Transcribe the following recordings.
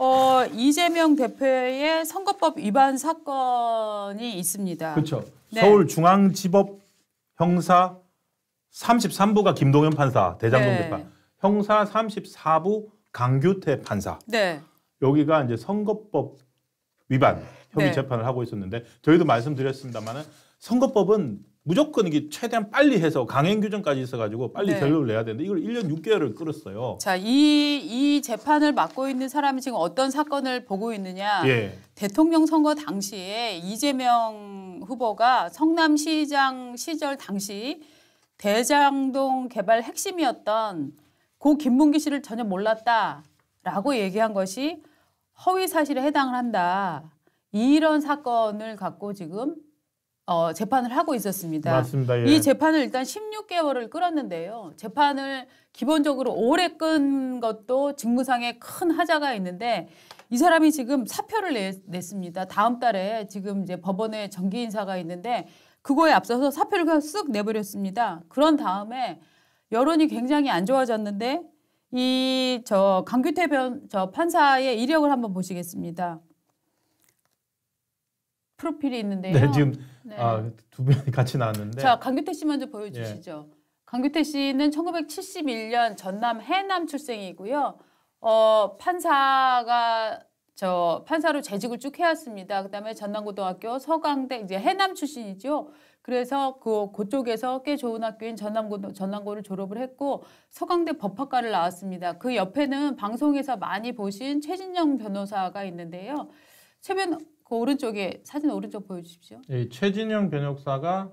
어, 이재명 대표의 선거법 위반 사건이 있습니다. 그렇죠. 네. 서울중앙지법 형사 33부가 김동현 판사, 대장동 네. 재판. 형사 34부 강규태 판사. 네. 여기가 이제 선거법 위반 혐의 네. 재판을 하고 있었는데 저희도 말씀드렸습니다만은 선거법은 무조건 이게 최대한 빨리 해서 강행 규정까지 있어가지고 빨리 네. 결론을 내야 되는데 이걸 1년 6개월을 끌었어요. 자, 이, 이 재판을 맡고 있는 사람이 지금 어떤 사건을 보고 있느냐. 예. 대통령 선거 당시에 이재명 후보가 성남시장 시절 당시 대장동 개발 핵심이었던 고 김문기 씨를 전혀 몰랐다라고 얘기한 것이 허위 사실에 해당을 한다. 이런 사건을 갖고 지금 어, 재판을 하고 있었습니다. 맞습니다. 예. 이 재판을 일단 16개월을 끌었는데요. 재판을 기본적으로 오래 끈 것도 직무상에 큰 하자가 있는데 이 사람이 지금 사표를 내, 냈습니다. 다음 달에 지금 이제 법원에 정기 인사가 있는데 그거에 앞서서 사표를 그냥 쓱 내버렸습니다. 그런 다음에 여론이 굉장히 안 좋아졌는데 이 저 강규태 변 저 판사의 이력을 한번 보시겠습니다. 프로필이 있는데요. 네, 지금 네. 아, 두 분이 같이 나왔는데. 자, 강규태 씨 먼저 보여주시죠. 예. 강규태 씨는 1971년 전남 해남 출생이고요. 어, 판사가 저 판사로 재직을 쭉 해왔습니다. 그다음에 전남고등학교 서강대 이제 해남 출신이죠. 그래서 그 그쪽에서 꽤 좋은 학교인 전남고 전남고를 졸업을 했고 서강대 법학과를 나왔습니다. 그 옆에는 방송에서 많이 보신 최진영 변호사가 있는데요. 최변 그 오른쪽에 사진 오른쪽 보여주십시오. 예, 최진영 변호사가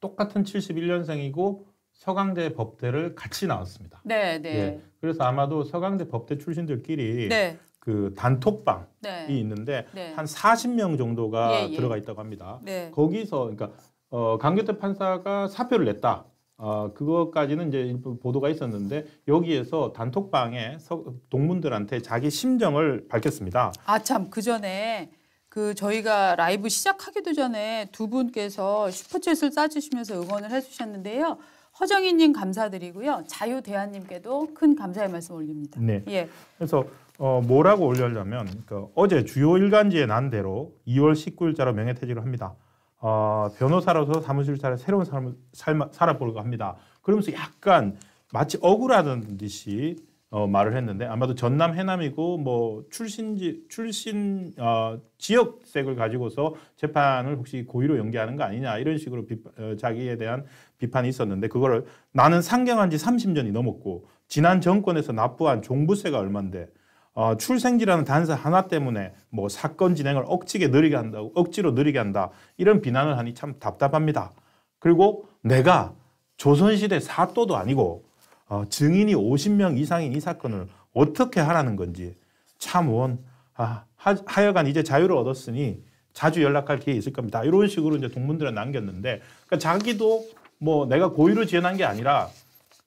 똑같은 71년생이고 서강대 법대를 같이 나왔습니다. 네, 네. 예, 그래서 아마도 서강대 법대 출신들끼리 네. 그 단톡방이 네. 있는데 네. 한 40명 정도가 예, 예. 들어가 있다고 합니다. 네. 거기서 그러니까 어, 강교태 판사가 사표를 냈다. 어, 그것까지는 이제 보도가 있었는데 여기에서 단톡방에 서, 동문들한테 자기 심정을 밝혔습니다. 아참그 전에 그 저희가 라이브 시작하기도 전에 두 분께서 슈퍼챗을 싸주시면서 응원을 해주셨는데요. 허정희님 감사드리고요. 자유대한님께도 큰 감사의 말씀 올립니다. 네. 예. 그래서 어, 뭐라고 올려려면 그 어제 주요 일간지에 난 대로 2월 19일자로 명예퇴직을 합니다. 어, 변호사로서 사무실 차례 새로운 삶을 살아보려고 합니다. 그러면서 약간 마치 억울하던 듯이 어, 말을 했는데 아마도 전남 해남이고 뭐 출신지 출신 어, 지역색을 가지고서 재판을 혹시 고의로 연기하는 거 아니냐 이런 식으로 비 어, 자기에 대한 비판이 있었는데 그거를 나는 상경한 지 30년이 넘었고 지난 정권에서 납부한 종부세가 얼만데 어, 출생지라는 단서 하나 때문에 뭐 사건 진행을 억지게 느리게 한다고 억지로 느리게 한다 이런 비난을 하니 참 답답합니다. 그리고 내가 조선시대 사또도 아니고 어, 증인이 50명 이상인 이 사건을 어떻게 하라는 건지 참원 아, 하여간 이제 자유를 얻었으니 자주 연락할 기회 있을 겁니다. 이런 식으로 이제 동문들은 남겼는데 그러니까 자기도 뭐 내가 고의로 지어낸 게 아니라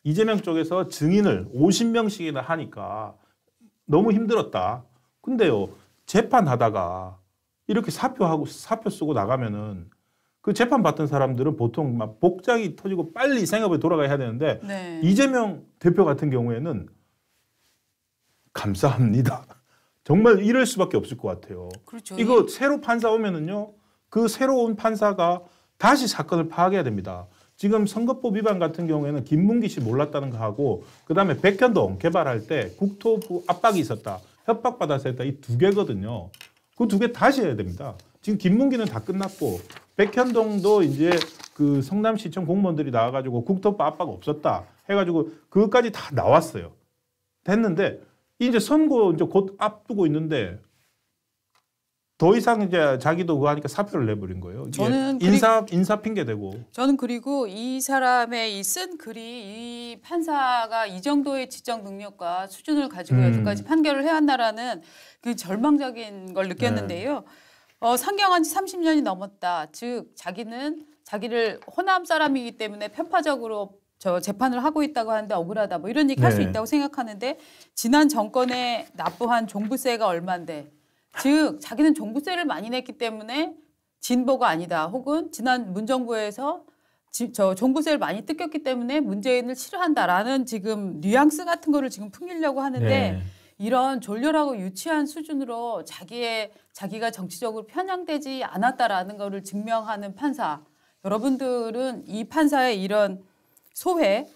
이재명 쪽에서 증인을 50명씩이나 하니까 너무 힘들었다. 근데요 재판하다가 이렇게 사표하고 사표 쓰고 나가면은 그 재판 받던 사람들은 보통 막 복장이 터지고 빨리 생업에 돌아가야 되는데 네. 이재명 대표 같은 경우에는 감사합니다. 정말 이럴 수밖에 없을 것 같아요. 그렇죠. 이거 새로 판사 오면은요 그 새로운 판사가 다시 사건을 파악해야 됩니다. 지금 선거법 위반 같은 경우에는 김문기 씨 몰랐다는 거 하고 그다음에 백현동 개발할 때 국토부 압박이 있었다. 협박받아서 했다. 이 두 개거든요. 그 두 개 다시 해야 됩니다. 지금 김문기는 다 끝났고 백현동도 이제 그 성남시청 공무원들이 나와가지고 국토부 압박 없었다 해가지고 그것까지 다 나왔어요. 됐는데 이제 선거 이제 곧 앞두고 있는데 더 이상 이제 자기도 그거 하니까 사표를 내버린 거예요. 저는 인사 인사 핑계 대고. 저는 그리고 이 사람의 이 쓴 글이 이 판사가 이 정도의 지적 능력과 수준을 가지고 음. 여기까지 판결을 해왔나라는 그 절망적인 걸 네. 느꼈는데요. 네. 어, 상경한 지 30년이 넘었다. 즉 자기는 자기를 호남 사람이기 때문에 편파적으로 저 재판을 하고 있다고 하는데 억울하다 뭐 이런 얘기 할수 네. 있다고 생각하는데 지난 정권에 납부한 종부세가 얼마인데 즉 자기는 종부세를 많이 냈기 때문에 진보가 아니다 혹은 지난 문정부에서 지, 저 종부세를 많이 뜯겼기 때문에 문재인을 싫어한다라는 지금 뉘앙스 같은 거를 지금 풍기려고 하는데 네. 이런 졸렬하고 유치한 수준으로 자기의 자기가 정치적으로 편향되지 않았다라는 것을 증명하는 판사 여러분들은 이 판사의 이런 소회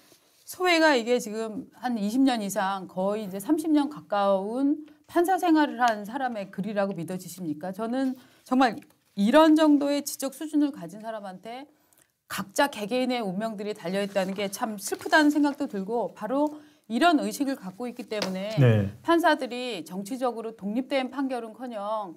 소회가 이게 지금 한 20년 이상 거의 이제 30년 가까운 판사 생활을 한 사람의 글이라고 믿어지십니까? 저는 정말 이런 정도의 지적 수준을 가진 사람한테 각자 개개인의 운명들이 달려 있다는 게 참 슬프다는 생각도 들고 바로 이런 의식을 갖고 있기 때문에 네. 판사들이 정치적으로 독립된 판결은커녕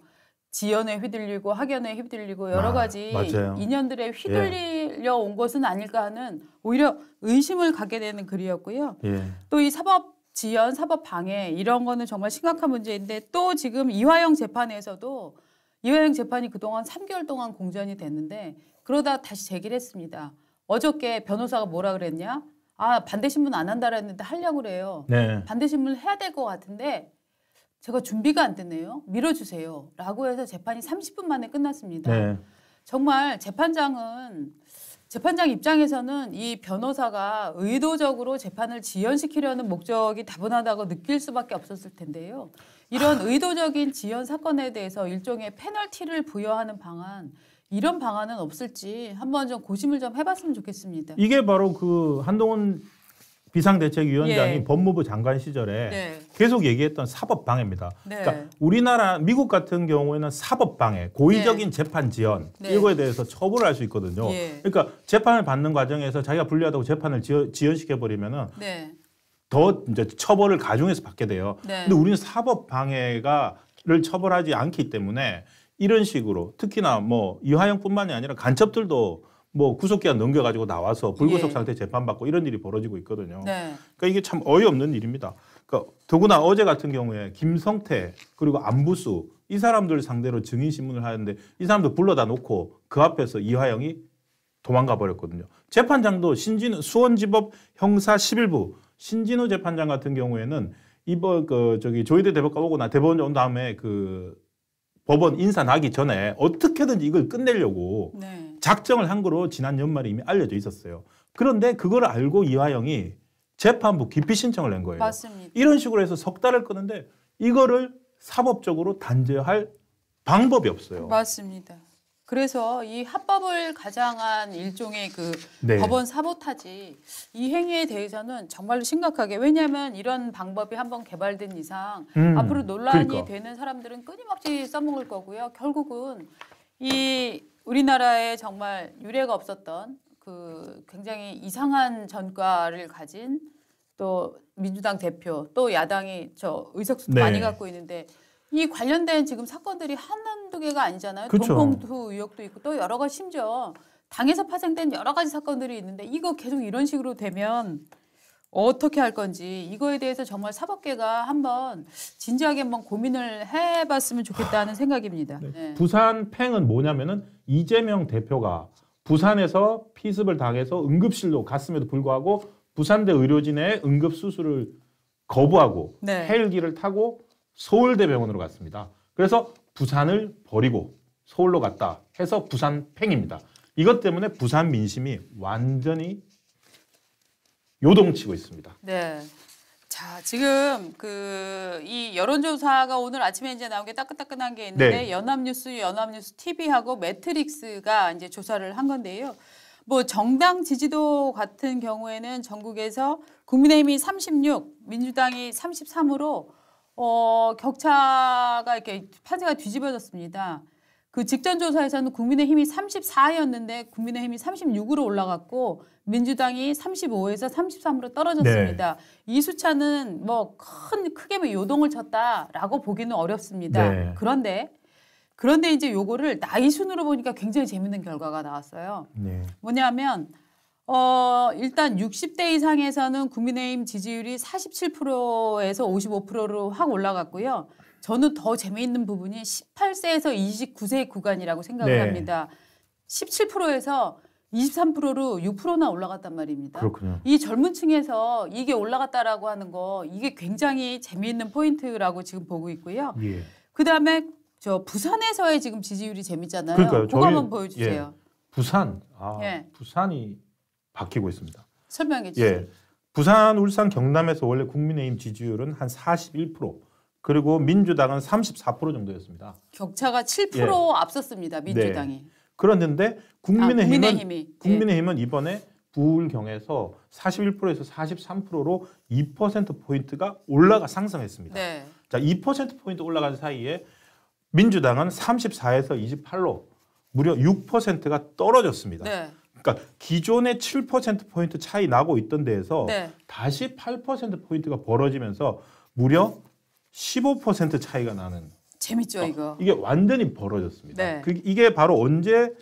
지연에 휘둘리고 학연에 휘둘리고 여러 아, 가지 아, 인연들에 예. 휘둘려 온 것은 아닐까 하는 오히려 의심을 갖게 되는 글이었고요. 예. 또이 사법 지연, 사법 방해 이런 거는 정말 심각한 문제인데 또 지금 이화영 재판에서도 이화영 재판이 그동안 3개월 동안 공전이 됐는데 그러다 다시 재기를 했습니다. 어저께 변호사가 뭐라 그랬냐? 아 반대 신문 안 한다라 했는데 하려고 그래요. 네. 반대 신문을 해야 될 것 같은데 제가 준비가 안 됐네요. 밀어주세요. 라고 해서 재판이 30분 만에 끝났습니다. 네. 정말 재판장은 재판장 입장에서는 이 변호사가 의도적으로 재판을 지연시키려는 목적이 다분하다고 느낄 수밖에 없었을 텐데요. 이런 아. 의도적인 지연 사건에 대해서 일종의 페널티를 부여하는 방안 이런 방안은 없을지 한번 좀 고심을 좀 해봤으면 좋겠습니다. 이게 바로 그 한동훈 비상대책위원장이 예. 법무부 장관 시절에 네. 계속 얘기했던 사법 방해입니다. 네. 그러니까 우리나라 미국 같은 경우에는 사법 방해, 고의적인 네. 재판 지연 네. 이거에 대해서 처벌을 할 수 있거든요. 예. 그러니까 재판을 받는 과정에서 자기가 불리하다고 재판을 지연, 시켜 버리면은 네. 더 이제 처벌을 가중해서 받게 돼요. 네. 근데 우리는 사법 방해가를 처벌하지 않기 때문에 이런 식으로 특히나 뭐 이화영뿐만이 아니라 간첩들도 뭐 구속기한 넘겨가지고 나와서 불구속 예. 상태 재판받고 이런 일이 벌어지고 있거든요. 네. 그러니까 이게 참 어이없는 일입니다. 그러니까 더구나 어제 같은 경우에 김성태 그리고 안부수 이 사람들 상대로 증인 신문을 하는데 이사람도 불러다 놓고 그 앞에서 이화영이 도망가 버렸거든요. 재판장도 신진 수원지법 형사 11부 신진호 재판장 같은 경우에는 이번 그 저기 조희대 대법관 오고 나 대법원장 온 다음에 그 법원 인사나기 전에 어떻게든지 이걸 끝내려고 네. 작정을 한 거로 지난 연말에 이미 알려져 있었어요. 그런데 그걸 알고 이화영이 재판부 기피 신청을 낸 거예요. 맞습니다. 이런 식으로 해서 석 달을 끄는데 이거를 사법적으로 단죄할 방법이 없어요. 맞습니다. 그래서 이 합법을 가장한 일종의 그 네. 법원 사보타지 이 행위에 대해서는 정말로 심각하게 왜냐하면 이런 방법이 한번 개발된 이상 음, 앞으로 논란이 그러니까. 되는 사람들은 끊임없이 써먹을 거고요. 결국은 이 우리나라에 정말 유례가 없었던 그 굉장히 이상한 전과를 가진 또 민주당 대표 또 야당이 저 의석수도 네. 많이 갖고 있는데 이 관련된 지금 사건들이 한 두 개가 아니잖아요. 그렇죠. 동봉투 의혹도 있고 또 여러 가지 심지어 당에서 파생된 여러 가지 사건들이 있는데 이거 계속 이런 식으로 되면 어떻게 할 건지 이거에 대해서 정말 사법계가 한번 진지하게 한번 고민을 해봤으면 좋겠다는 생각입니다. 네. 네. 부산 팽은 뭐냐면은 이재명 대표가 부산에서 피습을 당해서 응급실로 갔음에도 불구하고 부산대 의료진의 응급 수술을 거부하고 네. 헬기를 타고 서울대병원으로 갔습니다. 그래서 부산을 버리고 서울로 갔다 해서 부산팽입니다. 이것 때문에 부산 민심이 완전히 요동치고 있습니다. 네. 자, 지금 그 이 여론조사가 오늘 아침에 이제 나온 게 따끈따끈한 게 있는데 네. 연합뉴스, 연합뉴스 TV하고 매트릭스가 이제 조사를 한 건데요. 뭐 정당 지지도 같은 경우에는 전국에서 국민의힘이 36, 민주당이 33으로 어, 격차가 이렇게 판세가 뒤집어졌습니다. 그 직전 조사에서는 국민의힘이 34였는데 국민의힘이 36으로 올라갔고 민주당이 35에서 33으로 떨어졌습니다. 네. 이 수차는 뭐 큰 크게 뭐 요동을 쳤다라고 보기는 어렵습니다. 네. 그런데 그런데 이제 요거를 나이 순으로 보니까 굉장히 재밌는 결과가 나왔어요. 네. 뭐냐면 어, 일단 60대 이상에서는 국민의힘 지지율이 47%에서 55%로 확 올라갔고요. 저는 더 재미있는 부분이 18세에서 29세 구간이라고 생각을 네. 합니다. 17%에서 23%로 6%나 올라갔단 말입니다. 그렇군요. 이 젊은 층에서 이게 올라갔다라고 하는 거 이게 굉장히 재미있는 포인트라고 지금 보고 있고요. 예. 그다음에 저 부산에서의 지금 지지율이 재밌잖아요. 그거 한번 보여주세요. 예. 부산. 아, 예. 부산이 바뀌고 있습니다. 설명해 주세요. 예. 부산, 울산, 경남에서 원래 국민의힘 지지율은 한 41%, 그리고 민주당은 34% 정도였습니다. 격차가 7% 예. 앞섰습니다. 네. 민주당이. 네. 그런데 국민의힘은 아, 국민의힘이. 예. 국민의힘은 이번에 부울경에서 41%에서 43%로 2% 포인트가 올라가 상승했습니다. 네. 자, 2% 포인트 올라간 사이에 민주당은 34에서 28로 무려 6%가 떨어졌습니다. 네. 그러니까 기존의 7%포인트 차이 나고 있던 데에서 네. 다시 8%포인트가 벌어지면서 무려 15% 차이가 나는. 재밌죠, 어, 이거. 이게 완전히 벌어졌습니다. 네. 그, 이게 바로 언제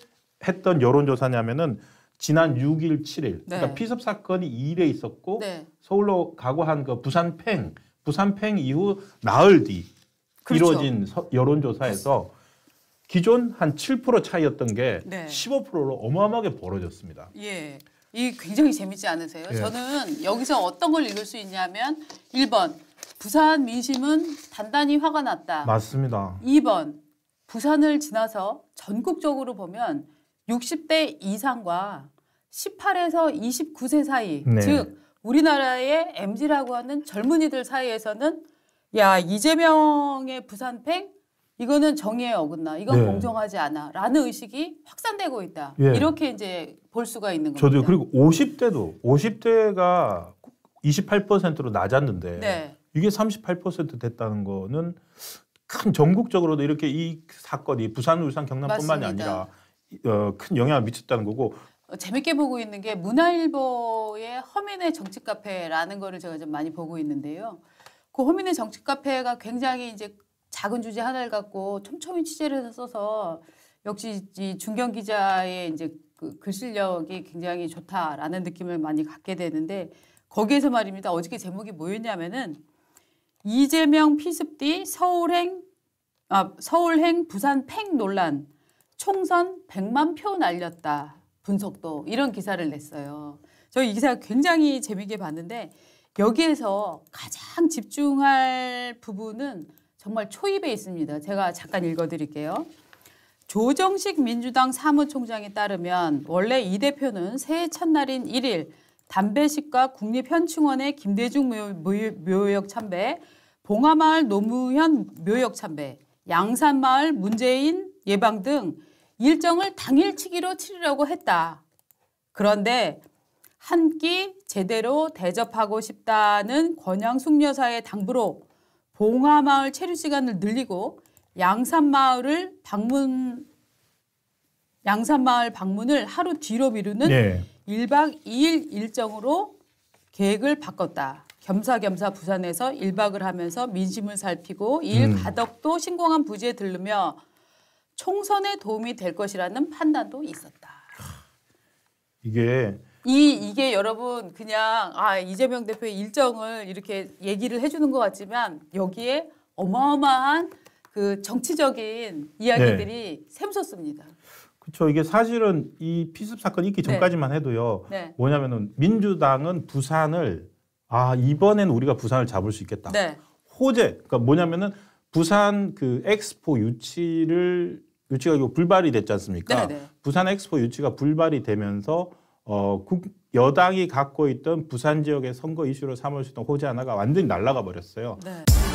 했던 여론조사냐면은 지난 6일, 7일. 그러니까 네. 그러니까 피습 사건이 2일에 있었고 네. 서울로 가고 한 그 부산팽, 부산팽 이후 나흘 뒤 그렇죠. 이루어진 서, 여론조사에서 기존 한 7% 차이였던 게 네. 15%로 어마어마하게 벌어졌습니다. 예. 이 굉장히 재밌지 않으세요? 예. 저는 여기서 어떤 걸 읽을 수 있냐면 1번 부산 민심은 단단히 화가 났다. 맞습니다. 2번 부산을 지나서 전국적으로 보면 60대 이상과 18에서 29세 사이 네. 즉 우리나라의 MZ라고 하는 젊은이들 사이에서는 야 이재명의 부산팽 이거는 정의에 어긋나, 이건 네. 공정하지 않아라는 의식이 확산되고 있다. 예. 이렇게 이제 볼 수가 있는 거죠. 저도 그리고 50대도 50대가 28%로 낮았는데 네. 이게 38% 됐다는 거는 큰 전국적으로도 이렇게 이 사건이 부산, 울산, 경남뿐만이 아니라 어, 큰 영향을 미쳤다는 거고 어, 재밌게 보고 있는 게 문화일보의 허민의 정치 카페라는 거를 제가 좀 많이 보고 있는데요. 그 허민의 정치 카페가 굉장히 이제 작은 주제 하나를 갖고 촘촘히 취재를 써서 역시 이 중견 기자의 이제 그 글 실력이 굉장히 좋다라는 느낌을 많이 갖게 되는데 거기에서 말입니다. 어저께 제목이 뭐였냐면은 이재명 피습디 서울행 아 서울행 부산 팽 논란 총선 100만 표 날렸다 분석도 이런 기사를 냈어요. 저 이 기사 굉장히 재미있게 봤는데 여기에서 가장 집중할 부분은 정말 초입에 있습니다. 제가 잠깐 읽어드릴게요. 조정식 민주당 사무총장에 따르면 원래 이 대표는 새해 첫날인 1일 담배식과 국립현충원의 김대중 묘, 역 참배, 봉하마을 노무현 묘역 참배, 양산마을 문재인 예방 등 일정을 당일치기로 치르려고 했다. 그런데 한 끼 제대로 대접하고 싶다는 권양숙 여사의 당부로 봉화마을 체류 시간을 늘리고 양산마을을 방문 양산마을 방문을 하루 뒤로 미루는 네. 1박 2일 일정으로 계획을 바꿨다. 겸사겸사 부산에서 1박을 하면서 민심을 살피고 일 음. 가덕도 신공항 부지에 들르며 총선에 도움이 될 것이라는 판단도 있었다. 이게 이 이게 여러분 그냥 아 이재명 대표의 일정을 이렇게 얘기를 해주는 것 같지만 여기에 어마어마한 그 정치적인 이야기들이 네. 샘솟습니다. 그렇죠. 이게 사실은 이 피습 사건 있기 네. 전까지만 해도요. 네. 뭐냐면은 민주당은 부산을 아 이번엔 우리가 부산을 잡을 수 있겠다. 네. 호재. 그러니까 뭐냐면은 부산 그 엑스포 유치를 유치가 불발이 됐지 않습니까? 네네. 네. 부산 엑스포 유치가 불발이 되면서 어, 국 여당이 갖고 있던 부산 지역의 선거 이슈로 삼을 수 있던 호재 하나가 완전히 날라가 버렸어요. 네.